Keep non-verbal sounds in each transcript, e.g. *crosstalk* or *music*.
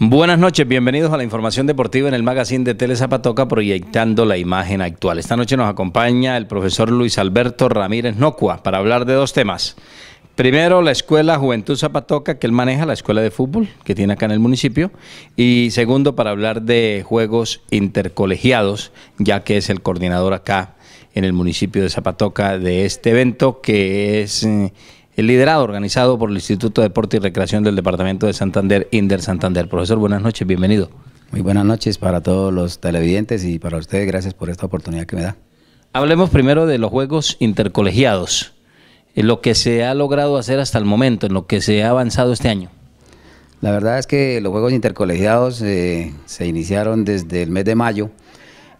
Buenas noches, bienvenidos a la información deportiva en el magazine de Tele Zapatoca proyectando la imagen actual. Esta noche nos acompaña el profesor Luis Alberto Ramírez Nocua para hablar de dos temas. Primero, la escuela Juventud Zapatoca que él maneja, la escuela de fútbol que tiene acá en el municipio. Y segundo, para hablar de juegos intercolegiados, ya que es el coordinador acá en el municipio de Zapatoca de este evento que es... Eh, el liderado organizado por el Instituto de Deporte y Recreación del Departamento de Santander, Inder Santander. Profesor, buenas noches, bienvenido. Muy buenas noches para todos los televidentes y para ustedes, gracias por esta oportunidad que me da. Hablemos primero de los Juegos Intercolegiados, en lo que se ha logrado hacer hasta el momento, en lo que se ha avanzado este año. La verdad es que los Juegos Intercolegiados eh, se iniciaron desde el mes de mayo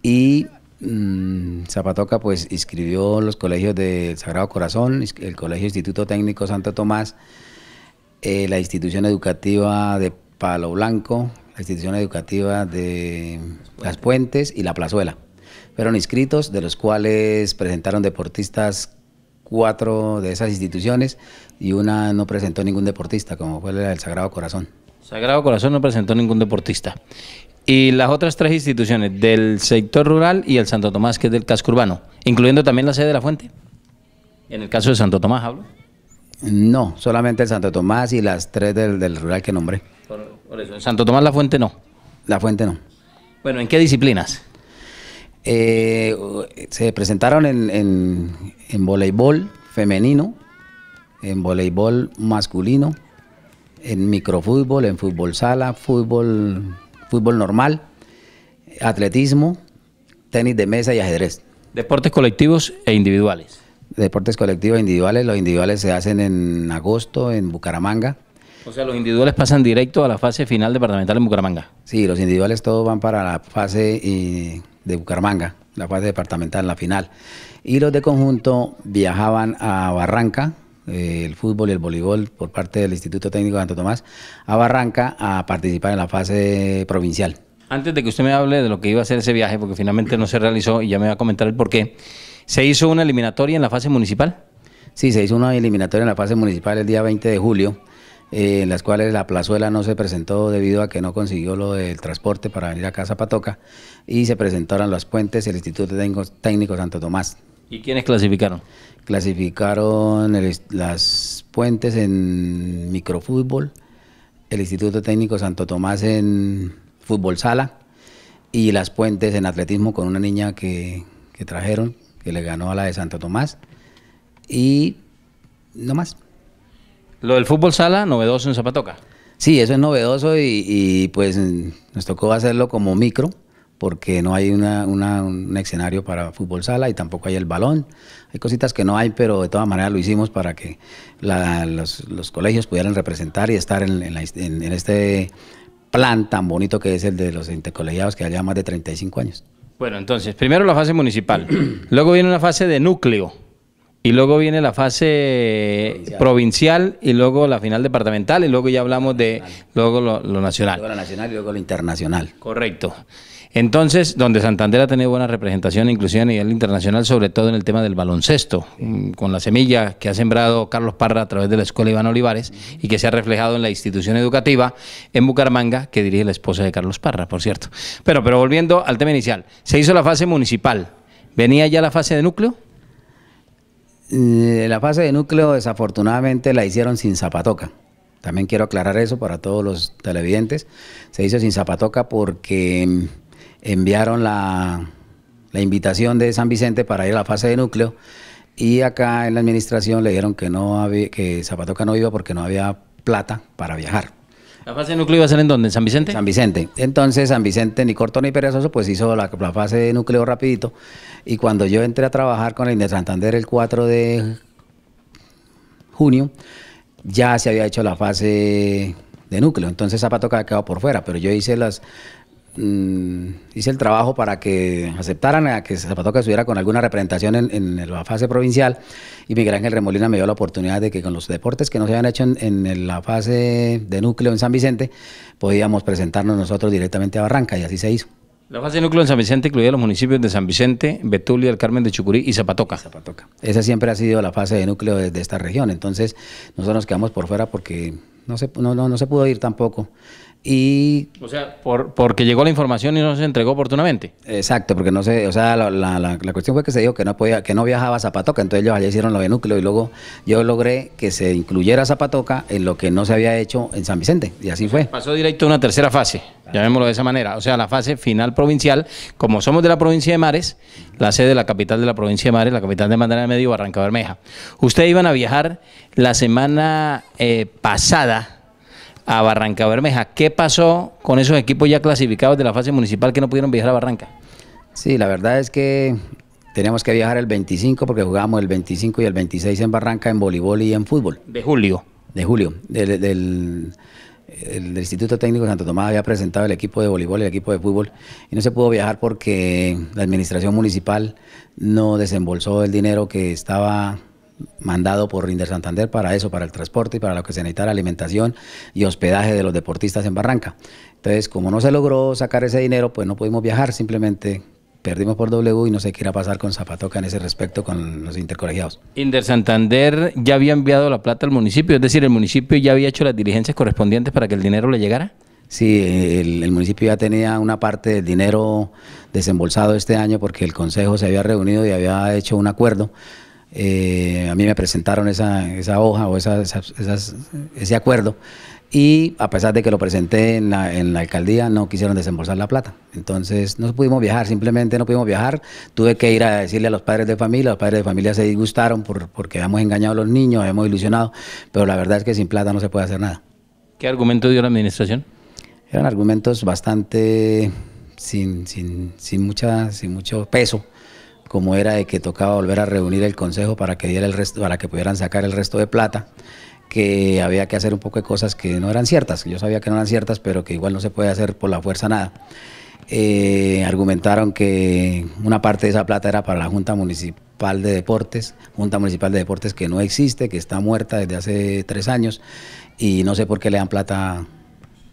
y Mm, Zapatoca pues inscribió los colegios del Sagrado Corazón, el Colegio Instituto Técnico Santo Tomás, eh, la institución educativa de Palo Blanco, la institución educativa de Las Puentes y La Plazuela. Fueron inscritos, de los cuales presentaron deportistas cuatro de esas instituciones y una no presentó ningún deportista, como fue la del Sagrado Corazón. Sagrado Corazón no presentó ningún deportista y las otras tres instituciones del sector rural y el Santo Tomás, que es del casco urbano, incluyendo también la sede de la fuente. En el caso de Santo Tomás, hablo. No, solamente el Santo Tomás y las tres del, rural que nombré. Por, eso, en Santo Tomás la fuente no. La fuente no. Bueno, ¿en qué disciplinas? Eh, se presentaron en, en, voleibol femenino, en voleibol masculino, en microfútbol, en fútbol sala, fútbol fútbol normal, atletismo, tenis de mesa y ajedrez. Deportes colectivos e individuales. Deportes colectivos e individuales. Los individuales se hacen en agosto en Bucaramanga. O sea, los individuales pasan directo a la fase final departamental en Bucaramanga. Sí, los individuales todos van para la fase eh, de Bucaramanga, la fase departamental, la final. Y los de conjunto viajaban a Barranca, eh, el fútbol y el voleibol por parte del Instituto Técnico de Santo Tomás a Barranca a participar en la fase provincial. Antes de que usted me hable de lo que iba a ser ese viaje, porque finalmente no se realizó y ya me va a comentar el por qué, ¿se hizo una eliminatoria en la fase municipal? Sí, se hizo una eliminatoria en la fase municipal el día 20 de julio. Eh, en las cuales la plazuela no se presentó debido a que no consiguió lo del transporte para venir a casa Patoca y se presentaron los puentes el Instituto Técnico Santo Tomás. ¿Y quiénes clasificaron? clasificaron las puentes en microfútbol, el Instituto Técnico Santo Tomás en fútbol sala y las puentes en atletismo con una niña que, trajeron, que le ganó a la de Santo Tomás y no más. Lo del fútbol sala, novedoso en Zapatoca. Sí, eso es novedoso y, y pues nos tocó hacerlo como micro porque no hay un escenario para fútbol sala y tampoco hay el balón. Hay cositas que no hay, pero de todas maneras lo hicimos para que los, colegios pudieran representar y estar en, este plan tan bonito que es el de los intercolegiados que ya más de 35 años. Bueno, entonces, primero la fase municipal, *clears throat* luego viene una fase de núcleo y luego viene la fase provincial. y luego la final departamental y luego ya hablamos de luego lo, nacional. Luego lo nacional y luego lo internacional. Correcto. Entonces, donde Santander ha tenido buena representación, inclusive a nivel internacional, sobre todo en el tema del baloncesto, mm, con la semilla que ha sembrado Carlos Parra a través de la Escuela Iván Olivares y que se ha reflejado en la institución educativa en Bucaramanga, que dirige la esposa de Carlos Parra, por cierto. Pero, pero volviendo al tema inicial, se hizo la fase municipal. ¿Venía ya la fase de núcleo? Eh, la fase de núcleo, desafortunadamente, la hicieron sin zapatoca. También quiero aclarar eso para todos los televidentes. Se hizo sin zapatoca porque mm, enviaron la, invitación de San Vicente para ir a la fase de núcleo y acá en la administración le dijeron que no que Zapatoca no iba porque no había plata para viajar. ¿La fase de núcleo iba a ser en dónde? ¿En San Vicente? San Vicente. Entonces, San Vicente, ni corto ni perezoso, pues hizo la, fase de núcleo rapidito. Y cuando yo entré a trabajar con el de Santander el 4 de junio, ya se había hecho la fase de núcleo. Entonces, Zapatoca había quedado por fuera, pero yo hice las, Mm, hice el trabajo para que aceptaran a que Zapatoca estuviera con alguna representación en, la fase provincial y Miguel Ángel Remolina me dio la oportunidad de que con los deportes que no se habían hecho en, la fase de núcleo en San Vicente podíamos presentarnos nosotros directamente a Barranca y así se hizo. La fase de núcleo en San Vicente incluía los municipios de San Vicente, Betulia, El Carmen de Chucurí y Zapatoca. Zapatoca. Esa siempre ha sido la fase de núcleo de, esta región, entonces nosotros nos quedamos por fuera porque no no se pudo ir tampoco y o sea, por, porque llegó la información y no se entregó oportunamente. Exacto, porque no sé, o sea, la, cuestión fue que se dijo que no podía, que no viajaba a Zapatoca, entonces ellos allí hicieron lo de núcleo y luego yo logré que se incluyera Zapatoca en lo que no se había hecho en San Vicente, y así fue. Pasó directo a una tercera fase, llamémoslo de esa manera, o sea, la fase final provincial, como somos de la provincia de Mares, la sede de la capital de la provincia de Mares, la capital de Mandana de Medio, Barranca Bermeja. Ustedes iban a viajar la semana eh, pasada a Barranca Bermeja. ¿Qué pasó con esos equipos ya clasificados de la fase municipal que no pudieron viajar a Barranca? Sí, la verdad es que teníamos que viajar el 25 porque jugamos el 25 y el 26 en Barranca en voleibol y en fútbol. De julio. De julio. Del, el Instituto Técnico de Santo Tomás había presentado el equipo de voleibol y el equipo de fútbol y no se pudo viajar porque la administración municipal no desembolsó el dinero que estaba mandado por Rinder Santander para eso, para el transporte y para lo que se necesita la alimentación y hospedaje de los deportistas en Barranca. Entonces, como no se logró sacar ese dinero, pues no pudimos viajar, simplemente perdimos por W y no sé qué pasar con Zapatoca en ese respecto con los intercolegiados. Inder Santander ya había enviado la plata al municipio, es decir, el municipio ya había hecho las diligencias correspondientes para que el dinero le llegara. Sí, el, municipio ya tenía una parte del dinero desembolsado este año porque el consejo se había reunido y había hecho un acuerdo eh, a mí me presentaron esa, hoja o ese acuerdo y a pesar de que lo presenté en la, alcaldía, no quisieron desembolsar la plata. Entonces no pudimos viajar, simplemente no pudimos viajar. Tuve que ir a decirle a los padres de familia, los padres de familia se disgustaron porque habíamos engañado a los niños, habíamos ilusionado, pero la verdad es que sin plata no se puede hacer nada. ¿Qué argumento dio la administración? Eran argumentos bastante sin, sin, mucha, sin mucho peso como era de que tocaba volver a reunir el consejo para que diera el resto, para que pudieran sacar el resto de plata, que había que hacer un poco de cosas que no eran ciertas, yo sabía que no eran ciertas, pero que igual no se puede hacer por la fuerza nada. Eh, argumentaron que una parte de esa plata era para la Junta Municipal de Deportes, Junta Municipal de Deportes que no existe, que está muerta desde hace tres años y no sé por qué le dan plata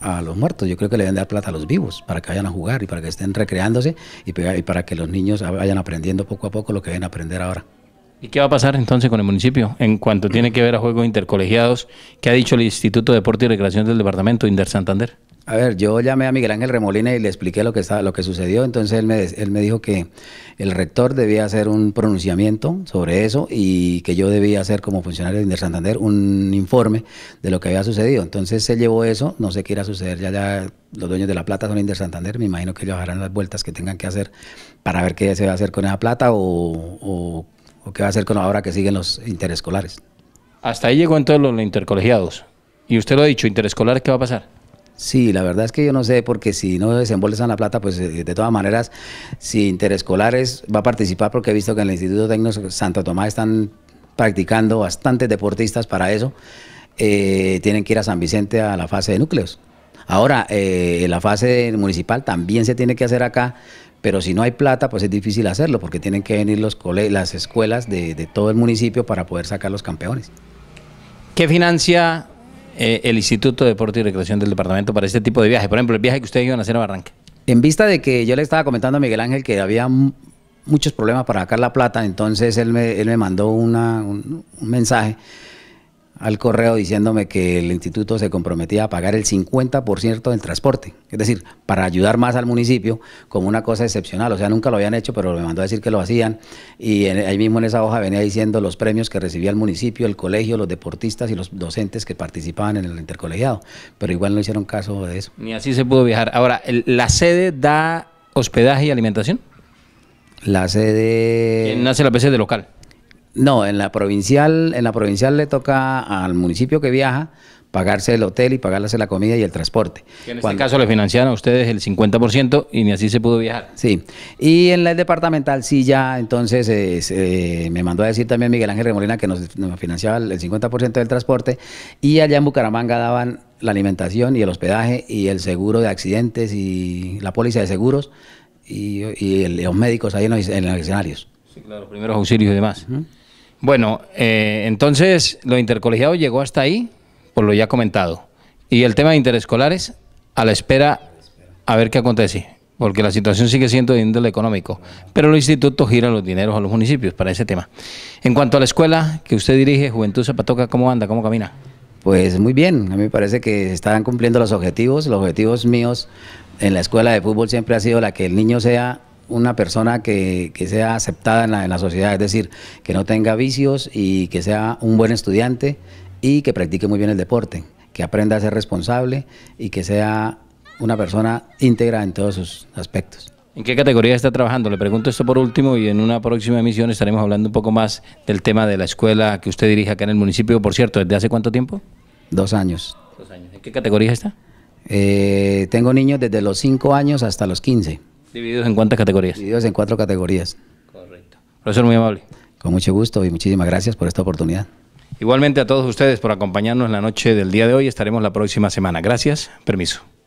a los muertos, yo creo que le deben dar plata a los vivos para que vayan a jugar y para que estén recreándose y, para que los niños vayan aprendiendo poco a poco lo que deben aprender ahora. ¿Y qué va a pasar entonces con el municipio en cuanto tiene que ver a juegos intercolegiados? ¿Qué ha dicho el Instituto de Deporte y Recreación del Departamento Inter Inder Santander? A ver, yo llamé a Miguel Ángel Remolina y le expliqué lo que, estaba, lo que sucedió, entonces él me, él me dijo que el rector debía hacer un pronunciamiento sobre eso y que yo debía hacer como funcionario de Inter Santander un informe de lo que había sucedido. Entonces se llevó eso, no sé qué irá a suceder, ya, ya los dueños de la plata son Inter Santander, me imagino que ellos harán las vueltas que tengan que hacer para ver qué se va a hacer con esa plata o, qué va a hacer con ahora que siguen los interescolares. Hasta ahí llegó entonces los intercolegiados. Y usted lo ha dicho, interescolares, ¿qué va a pasar? Sí, la verdad es que yo no sé, porque si no desembolsan la plata, pues eh, de todas maneras, si Interescolares va a participar, porque he visto que en el Instituto Técnico Santo Tomás están practicando bastantes deportistas para eso, eh, tienen que ir a San Vicente a la fase de núcleos. Ahora, eh, la fase municipal también se tiene que hacer acá, pero si no hay plata, pues es difícil hacerlo, porque tienen que venir los las escuelas de, de todo el municipio para poder sacar los campeones. ¿Qué financia eh, el Instituto de Deporte y Recreación del Departamento para este tipo de viajes? Por ejemplo, el viaje que ustedes iban a hacer a Barranca. En vista de que yo le estaba comentando a Miguel Ángel que había muchos problemas para sacar la plata, entonces él me, él me mandó una, un mensaje al correo diciéndome que el instituto se comprometía a pagar el 50% del transporte, es decir, para ayudar más al municipio como una cosa excepcional, o sea, nunca lo habían hecho, pero me mandó a decir que lo hacían y ahí mismo en esa hoja venía diciendo los premios que recibía el municipio, el colegio, los deportistas y los docentes que participaban en el intercolegiado, pero igual no hicieron caso de eso. Ni así se pudo viajar. Ahora, ¿la sede da hospedaje y alimentación? La sede... Nace hace la PC de local? No, en la provincial, en la provincial le toca al municipio que viaja pagarse el hotel y pagarse la comida y el transporte. Que en este caso le financiaron a ustedes el 50% y ni así se pudo viajar. Sí, y en la departamental sí ya, entonces eh, me mandó a decir también Miguel Ángel Remolina que nos, financiaba el 50% del transporte y allá en Bucaramanga daban la alimentación y el hospedaje y el seguro de accidentes y la póliza de seguros y, los médicos ahí en los, escenarios. Sí, claro, primeros auxilios y demás. Bueno, eh, entonces lo intercolegiado llegó hasta ahí, por lo ya comentado. Y el tema de interescolares, a la espera, a ver qué acontece, porque la situación sigue siendo de índole económico. Pero los institutos giran los dineros a los municipios para ese tema. En cuanto a la escuela que usted dirige, Juventud Zapatoca, ¿cómo anda? ¿Cómo camina? Pues muy bien, a mí me parece que están cumpliendo los objetivos. Los objetivos míos en la escuela de fútbol siempre ha sido la que el niño sea una persona que, sea aceptada en la, sociedad, es decir, que no tenga vicios y que sea un buen estudiante y que practique muy bien el deporte, que aprenda a ser responsable y que sea una persona íntegra en todos sus aspectos. ¿En qué categoría está trabajando? Le pregunto esto por último y en una próxima emisión estaremos hablando un poco más del tema de la escuela que usted dirige acá en el municipio. Por cierto, ¿desde hace cuánto tiempo? Dos años. años. ¿En qué categoría está? Eh, tengo niños desde los 5 años hasta los 15. Divididos en cuántas categorías? Divididos en cuatro categorías. Correcto. Profesor, muy amable. Con mucho gusto y muchísimas gracias por esta oportunidad. Igualmente a todos ustedes por acompañarnos en la noche del día de hoy. Estaremos la próxima semana. Gracias. Permiso.